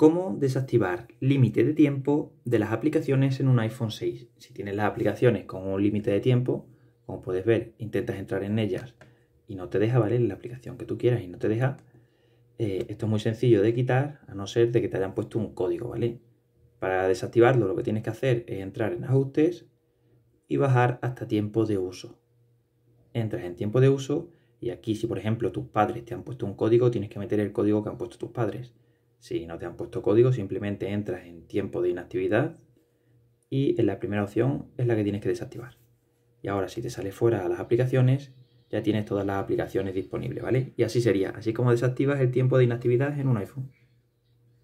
cómo desactivar límite de tiempo de las aplicaciones en un iPhone 6. Si tienes las aplicaciones con un límite de tiempo, como puedes ver, intentas entrar en ellas y no te deja, ¿vale? La aplicación que tú quieras y no te deja. Eh, esto es muy sencillo de quitar, a no ser de que te hayan puesto un código, ¿vale? Para desactivarlo lo que tienes que hacer es entrar en ajustes y bajar hasta tiempo de uso. Entras en tiempo de uso y aquí si por ejemplo tus padres te han puesto un código, tienes que meter el código que han puesto tus padres. Si no te han puesto código, simplemente entras en tiempo de inactividad y en la primera opción es la que tienes que desactivar. Y ahora si te sale fuera a las aplicaciones, ya tienes todas las aplicaciones disponibles, ¿vale? Y así sería, así como desactivas el tiempo de inactividad en un iPhone.